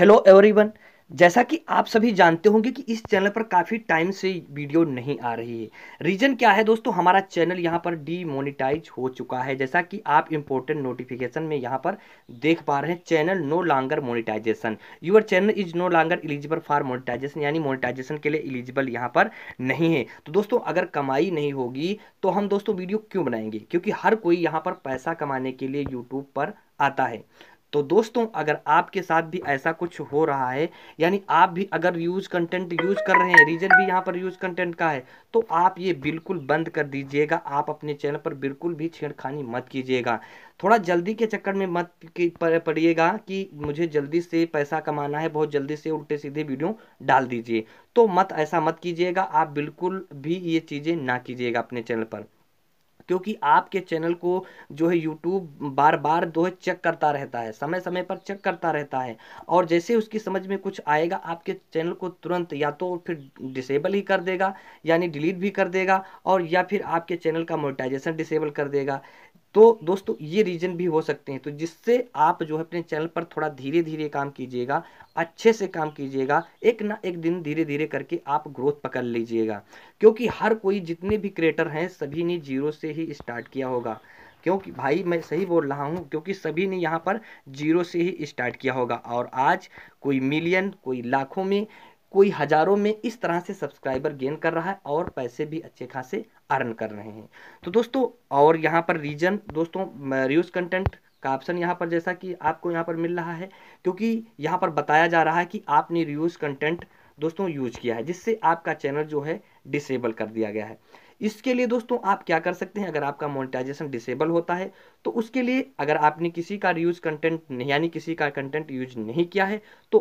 hello everyone जैसा कि आप सभी जानते होंगे कि इस चैनल पर काफ़ी टाइम से वीडियो नहीं आ रही है रीज़न क्या है दोस्तों हमारा चैनल यहाँ पर डीमोनिटाइज हो चुका है जैसा कि आप इम्पोर्टेंट नोटिफिकेशन में यहाँ पर देख पा रहे हैं channel no longer monetization your channel is no longer eligible for monetization यानी मोनिटाइजेशन के लिए एलिजिबल यहाँ पर नहीं है तो दोस्तों अगर कमाई नहीं होगी तो हम दोस्तों वीडियो क्यों बनाएंगे क्योंकि हर कोई यहाँ पर पैसा कमाने के लिए यूट्यूब पर आता है तो दोस्तों अगर आपके साथ भी ऐसा कुछ हो रहा है यानी आप भी अगर यूज कंटेंट यूज कर रहे हैं रीजन भी यहाँ पर यूज कंटेंट का है तो आप ये बिल्कुल बंद कर दीजिएगा आप अपने चैनल पर बिल्कुल भी छेड़खानी मत कीजिएगा थोड़ा जल्दी के चक्कर में मत पड़िएगा कि मुझे जल्दी से पैसा कमाना है बहुत जल्दी से उल्टे सीधे वीडियो डाल दीजिए तो मत ऐसा मत कीजिएगा आप बिल्कुल भी ये चीज़ें ना कीजिएगा अपने चैनल पर क्योंकि आपके चैनल को जो है यूट्यूब बार बार जो है चेक करता रहता है समय समय पर चेक करता रहता है और जैसे उसकी समझ में कुछ आएगा आपके चैनल को तुरंत या तो फिर डिसेबल ही कर देगा यानी डिलीट भी कर देगा और या फिर आपके चैनल का मोनिटाइजेशन डिसेबल कर देगा तो दोस्तों ये रीज़न भी हो सकते हैं तो जिससे आप जो है अपने चैनल पर थोड़ा धीरे धीरे काम कीजिएगा अच्छे से काम कीजिएगा एक ना एक दिन धीरे धीरे करके आप ग्रोथ पकड़ लीजिएगा क्योंकि हर कोई जितने भी क्रिएटर हैं सभी ने जीरो से ही स्टार्ट किया होगा क्योंकि भाई मैं सही बोल रहा हूँ क्योंकि सभी ने यहाँ पर जीरो से ही स्टार्ट किया होगा और आज कोई मिलियन कोई लाखों में कोई हज़ारों में इस तरह से सब्सक्राइबर गेन कर रहा है और पैसे भी अच्छे खासे अर्न कर रहे हैं तो दोस्तों और यहाँ पर रीजन दोस्तों रिव्यूज़ कंटेंट का ऑप्शन यहाँ पर जैसा कि आपको यहाँ पर मिल रहा है क्योंकि यहाँ पर बताया जा रहा है कि आपने रिव्यूज़ कंटेंट दोस्तों यूज किया है जिससे आपका चैनल जो है डिसेबल कर दिया गया है इसके लिए दोस्तों आप क्या कर सकते हैं अगर आपका मोनेटाइजेशन डिसेबल होता है तो उसके लिए अगर आपने किसी का रियूज कंटेंट यानी किसी का कंटेंट यूज नहीं किया है तो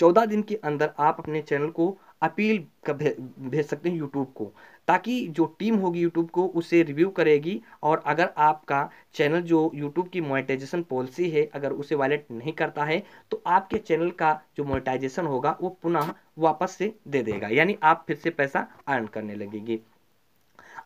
चौदह दिन के अंदर आप अपने चैनल को अपील भेज सकते हैं यूट्यूब को ताकि जो टीम होगी यूट्यूब को उसे रिव्यू करेगी और अगर आपका चैनल जो यूट्यूब की मोनेटाइजेशन पॉलिसी है अगर उसे वायलेट नहीं करता है तो आपके चैनल का जो मोनेटाइजेशन होगा वो पुनः वापस से दे देगा यानी आप फिर से पैसा अर्न करने लगेगी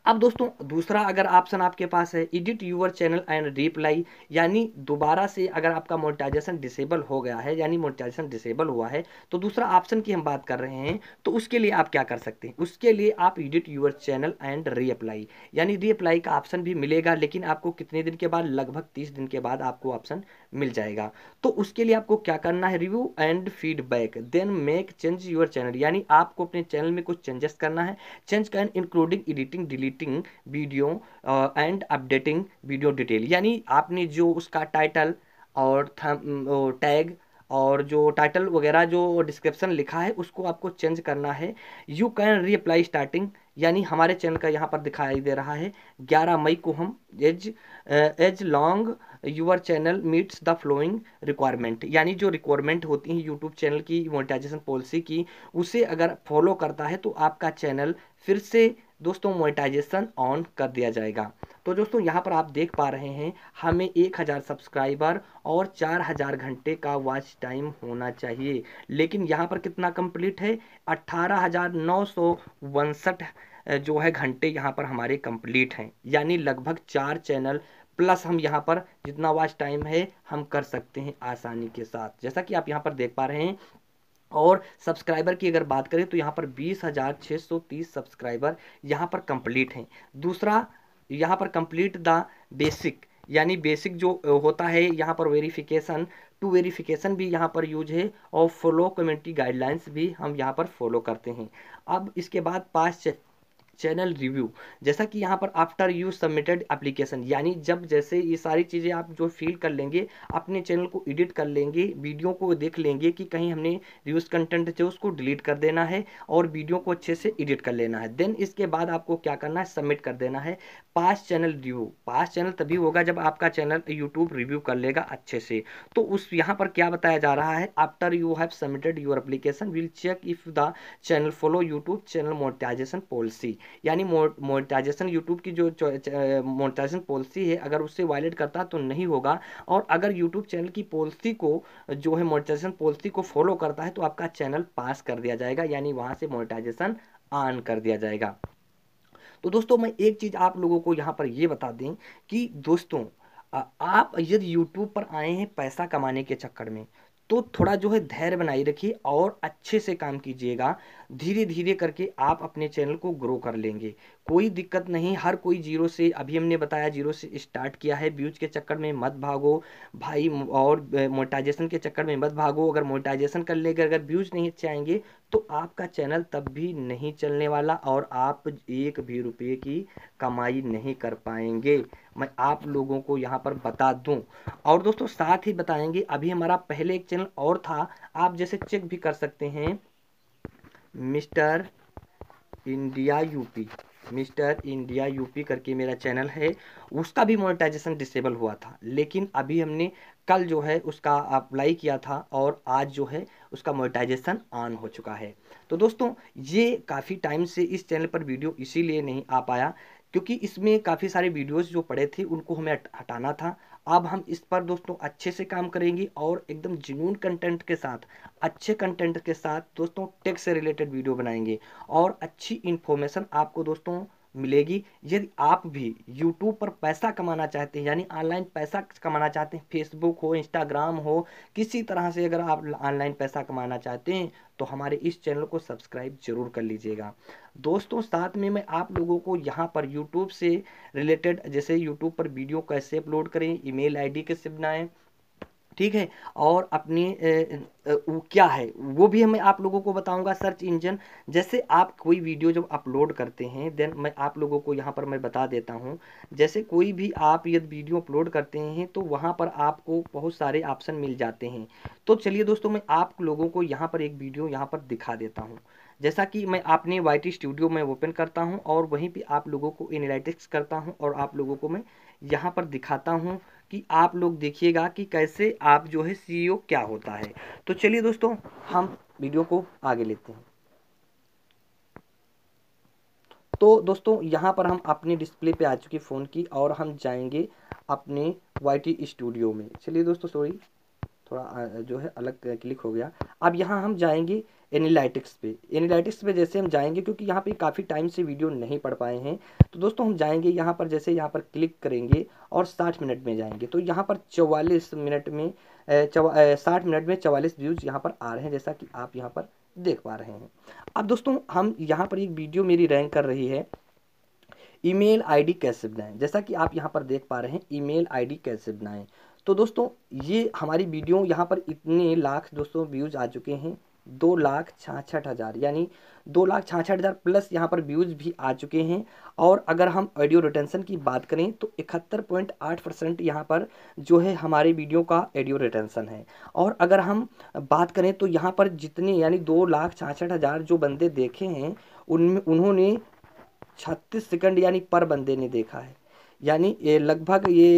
अब दोस्तों दूसरा अगर ऑप्शन आपके पास है edit your channel and reply यानी दोबारा से अगर आपका मोनिटाइजेशन डिसेबल हो गया है यानी मोनिटाइजेशन डिसेबल हुआ है तो दूसरा ऑप्शन की हम बात कर रहे हैं तो उसके लिए आप क्या कर सकते हैं उसके लिए आप edit your channel and reapply यानी रीअप्लाई का ऑप्शन भी मिलेगा लेकिन आपको कितने दिन के बाद लगभग तीस दिन के बाद आपको ऑप्शन मिल जाएगा तो उसके लिए आपको क्या करना है review and feedback then make change your channel यानी आपको अपने चैनल में कुछ चेंजेस करना है change can including editing deleting video and updating video detail यानी आपने जो उसका टाइटल और टैग और जो टाइटल वगैरह जो डिस्क्रिप्शन लिखा है उसको आपको चेंज करना है यू कैन रीअप्लाई स्टार्टिंग यानी हमारे चैनल का यहाँ पर दिखाई दे रहा है ग्यारह मई को हम as as long your channel meets the following requirement यानी जो रिक्वायरमेंट होती है यूट्यूब चैनल की मोनिटाइजेशन पॉलिसी की उसे अगर फॉलो करता है तो आपका चैनल फिर से दोस्तों मोनिटाइजेशन ऑन कर दिया जाएगा तो दोस्तों यहाँ पर आप देख पा रहे हैं हमें एक हज़ार सब्सक्राइबर और चार हज़ार घंटे का वॉच टाइम होना चाहिए लेकिन यहाँ पर कितना कंप्लीट है अट्ठारह हज़ार नौ सौ उनसठ जो है घंटे यहाँ पर हमारे कंप्लीट हैं यानी लगभग चार चैनल प्लस हम यहाँ पर जितना वाच टाइम है हम कर सकते हैं आसानी के साथ जैसा कि आप यहाँ पर देख पा रहे हैं और सब्सक्राइबर की अगर बात करें तो यहाँ पर बीस हज़ार छः सौ तीस सब्सक्राइबर यहाँ पर कंप्लीट हैं दूसरा यहाँ पर कंप्लीट द बेसिक यानी बेसिक जो होता है यहाँ पर वेरिफिकेशन टू वेरिफिकेशन भी यहाँ पर यूज है और फॉलो कम्युनिटी गाइडलाइंस भी हम यहाँ पर फॉलो करते हैं अब इसके बाद पाँच चैनल रिव्यू जैसा कि यहाँ पर आफ्टर यू सबमिटेड एप्लीकेशन यानी जब जैसे ये सारी चीज़ें आप जो फील कर लेंगे अपने चैनल को एडिट कर लेंगे वीडियो को देख लेंगे कि कहीं हमने रिव्यूज़ कंटेंट जो उसको डिलीट कर देना है और वीडियो को अच्छे से एडिट कर लेना है देन इसके बाद आपको क्या करना है सबमिट कर देना है pass channel review pass channel तभी होगा जब आपका चैनल यूट्यूब रिव्यू कर लेगा अच्छे से तो उस यहाँ पर क्या बताया जा रहा है after you have submitted your application will check if the channel follow YouTube channel monetization policy यानी मोनिटाइजेशन यूट्यूब की जो मोनिटाइजेशन पॉलिसी है अगर उससे वायलेट करता तो नहीं होगा और अगर यूट्यूब चैनल की पॉलिसी को जो है मोनिटाइजेशन पॉलिसी को फॉलो करता है तो आपका चैनल पास कर दिया जाएगा यानी वहाँ से मोनिटाइजेशन ऑन कर दिया जाएगा तो दोस्तों मैं एक चीज़ आप लोगों को यहाँ पर ये बता दें कि दोस्तों आप यदि यूट्यूब पर आए हैं पैसा कमाने के चक्कर में तो थोड़ा जो है धैर्य बनाए रखिए और अच्छे से काम कीजिएगा धीरे धीरे करके आप अपने चैनल को ग्रो कर लेंगे कोई दिक्कत नहीं हर कोई जीरो से अभी हमने बताया जीरो से स्टार्ट किया है व्यूज के चक्कर में मत भागो भाई और मोटाइजेशन के चक्कर में मत भागो अगर मोटाइजेशन कर लेंगे अगर व्यूज नहीं अच्छे आएंगे तो आपका चैनल तब भी नहीं चलने वाला और आप एक भी रुपये की कमाई नहीं कर पाएंगे मैं आप लोगों को यहाँ पर बता दूँ और दोस्तों साथ ही बताएंगे अभी हमारा पहले एक चैनल और था आप जैसे चेक भी कर सकते हैं mister India UP mister India UP करके मेरा चैनल है उसका भी मोनेटाइजेशन डिसेबल हुआ था लेकिन अभी हमने कल जो है उसका अप्लाई किया था और आज जो है उसका मोनेटाइजेशन ऑन हो चुका है तो दोस्तों ये काफ़ी टाइम से इस चैनल पर वीडियो इसीलिए नहीं आ पाया क्योंकि इसमें काफ़ी सारे वीडियोस जो पड़े थे उनको हमें हटाना था अब हम इस पर दोस्तों अच्छे से काम करेंगे और एकदम जुनून कंटेंट के साथ अच्छे कंटेंट के साथ दोस्तों टेक से रिलेटेड वीडियो बनाएंगे और अच्छी इन्फॉर्मेशन आपको दोस्तों मिलेगी यदि आप भी YouTube पर पैसा कमाना चाहते हैं यानी ऑनलाइन पैसा कमाना चाहते हैं फेसबुक हो इंस्टाग्राम हो किसी तरह से अगर आप ऑनलाइन पैसा कमाना चाहते हैं तो हमारे इस चैनल को सब्सक्राइब जरूर कर लीजिएगा दोस्तों साथ में मैं आप लोगों को यहाँ पर यूट्यूब से रिलेटेड जैसे यूट्यूब पर वीडियो कैसे अपलोड करें ईमेल आईडी कैसे बनाएं ठीक है और अपने क्या है वो भी मैं आप लोगों को बताऊंगा सर्च इंजन जैसे आप कोई वीडियो जब अपलोड करते हैं देन मैं आप लोगों को यहाँ पर मैं बता देता हूँ जैसे कोई भी आप यदि वीडियो अपलोड करते हैं तो वहाँ पर आपको बहुत सारे ऑप्शन मिल जाते हैं तो चलिए दोस्तों मैं आप लोगों को यहाँ पर एक वीडियो यहाँ पर दिखा देता हूँ जैसा कि मैं आपने वाई स्टूडियो में ओपन करता हूँ और वहीं पर आप लोगों को इनलाइटिक्स करता हूँ और आप लोगों को मैं यहाँ पर दिखाता हूँ कि आप लोग देखिएगा कि कैसे आप जो है सीईओ e क्या होता है तो चलिए दोस्तों हम वीडियो को आगे लेते हैं तो दोस्तों यहाँ पर हम अपने डिस्प्ले पे आ चुके फ़ोन की और हम जाएंगे अपने वाई स्टूडियो में चलिए दोस्तों सॉरी थोड़ा जो है अलग क्लिक हो गया अब यहाँ हम जाएंगे एनिलाइटिक्स पे एनिलाइटिक्स पे जैसे हम जाएंगे क्योंकि यहाँ पे काफ़ी टाइम से वीडियो नहीं पढ़ पाए हैं तो दोस्तों हम जाएंगे यहाँ पर जैसे यहाँ पर क्लिक करेंगे और साठ मिनट में जाएंगे तो यहाँ पर चौवालीस मिनट में साठ मिनट में चवालीस व्यूज़ यहाँ पर आ रहे हैं जैसा कि आप यहाँ पर देख पा रहे हैं अब दोस्तों हम यहाँ पर एक वीडियो मेरी रैंक कर रही है ईमेल आईडी कैसे बनाएं जैसा कि आप यहाँ पर देख पा रहे हैं ईमेल आईडी कैसे बनाएं तो दोस्तों ये हमारी वीडियो यहाँ पर इतने लाख दोस्तों व्यूज़ आ चुके हैं दो लाख छाछठ हज़ार यानी दो लाख छाछठ हज़ार प्लस यहाँ पर व्यूज़ भी आ चुके हैं और अगर हम ऑडियो रिटेंशन की बात करें तो इकहत्तर पॉइंट आठ परसेंट यहाँ पर जो है हमारे वीडियो का ऑडियो रिटेंशन है और अगर हम बात करें तो यहाँ पर जितने यानी दो लाख छाछठ हज़ार जो बंदे देखे हैं उनमें उन्होंने छत्तीस सेकेंड यानी पर बंदे ने देखा है यानी ये लगभग ये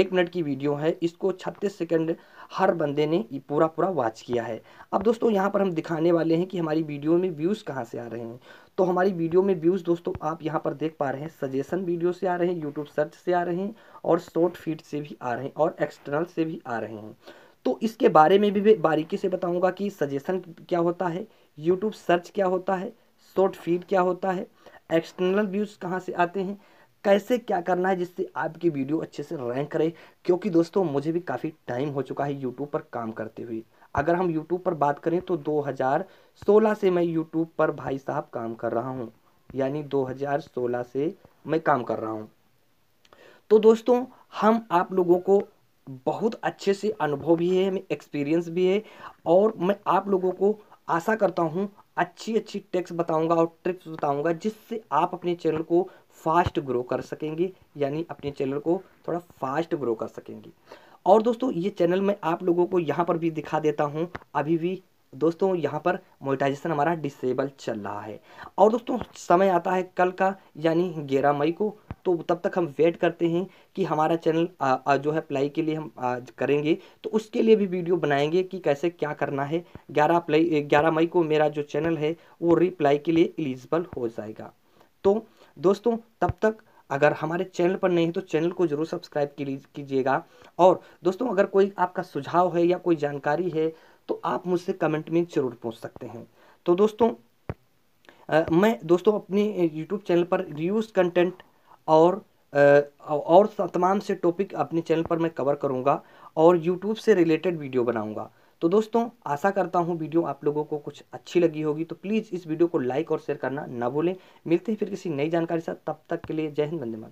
एक मिनट की वीडियो है इसको छत्तीस सेकेंड हर बंदे ने ये पूरा पूरा वॉच किया है अब दोस्तों यहाँ पर हम दिखाने वाले हैं कि हमारी वीडियो में व्यूज़ कहाँ से आ रहे हैं तो हमारी वीडियो में व्यूज़ दोस्तों आप यहाँ पर देख पा रहे हैं सजेशन वीडियो से आ रहे हैं यूट्यूब सर्च से आ रहे हैं और शॉर्ट फीड से भी आ रहे हैं और एक्सटर्नल से भी आ रहे हैं तो इसके बारे में भी बारीकी से बताऊँगा कि सजेशन क्या होता है यूट्यूब सर्च क्या होता है शॉर्ट फीड क्या होता है एक्सटर्नल व्यूज़ कहाँ से आते हैं कैसे क्या करना है जिससे आपकी वीडियो अच्छे से रैंक रहे क्योंकि दोस्तों मुझे भी काफ़ी टाइम हो चुका है यूट्यूब पर काम करते हुए अगर हम यूट्यूब पर बात करें तो 2016 से मैं यूट्यूब पर भाई साहब काम कर रहा हूँ यानी 2016 से मैं काम कर रहा हूँ तो दोस्तों हम आप लोगों को बहुत अच्छे से अनुभव भी है हमें एक्सपीरियंस भी है और मैं आप लोगों को आशा करता हूँ अच्छी अच्छी टेक्स बताऊंगा और ट्रिक्स बताऊंगा जिससे आप अपने चैनल को फास्ट ग्रो कर सकेंगे यानी अपने चैनल को थोड़ा फास्ट ग्रो कर सकेंगे और दोस्तों ये चैनल मैं आप लोगों को यहाँ पर भी दिखा देता हूँ अभी भी दोस्तों यहाँ पर मोनेटाइजेशन हमारा डिसेबल चल रहा है और दोस्तों समय आता है कल का यानी ग्यारह मई को तो तब तक हम वेट करते हैं कि हमारा चैनल जो है अप्लाई के लिए हम आज करेंगे तो उसके लिए भी वीडियो बनाएंगे कि कैसे क्या करना है ग्यारह अप्लाई ग्यारह मई को मेरा जो चैनल है वो रिप्लाई के लिए एलिजिबल हो जाएगा तो दोस्तों तब तक अगर हमारे चैनल पर नहीं है तो चैनल को जरूर सब्सक्राइब कीजिएगा और दोस्तों अगर कोई आपका सुझाव है या कोई जानकारी है तो आप मुझसे कमेंट में जरूर पूछ सकते हैं तो दोस्तों आ, मैं दोस्तों अपने यूट्यूब चैनल पर रिव्यूज़ कंटेंट और आ, और तमाम से टॉपिक अपने चैनल पर मैं कवर करूँगा और यूट्यूब से रिलेटेड वीडियो बनाऊँगा तो दोस्तों आशा करता हूँ वीडियो आप लोगों को कुछ अच्छी लगी होगी तो प्लीज़ इस वीडियो को लाइक और शेयर करना ना भूलें मिलते हैं फिर किसी नई जानकारी के साथ तब तक के लिए जय हिंद वंदे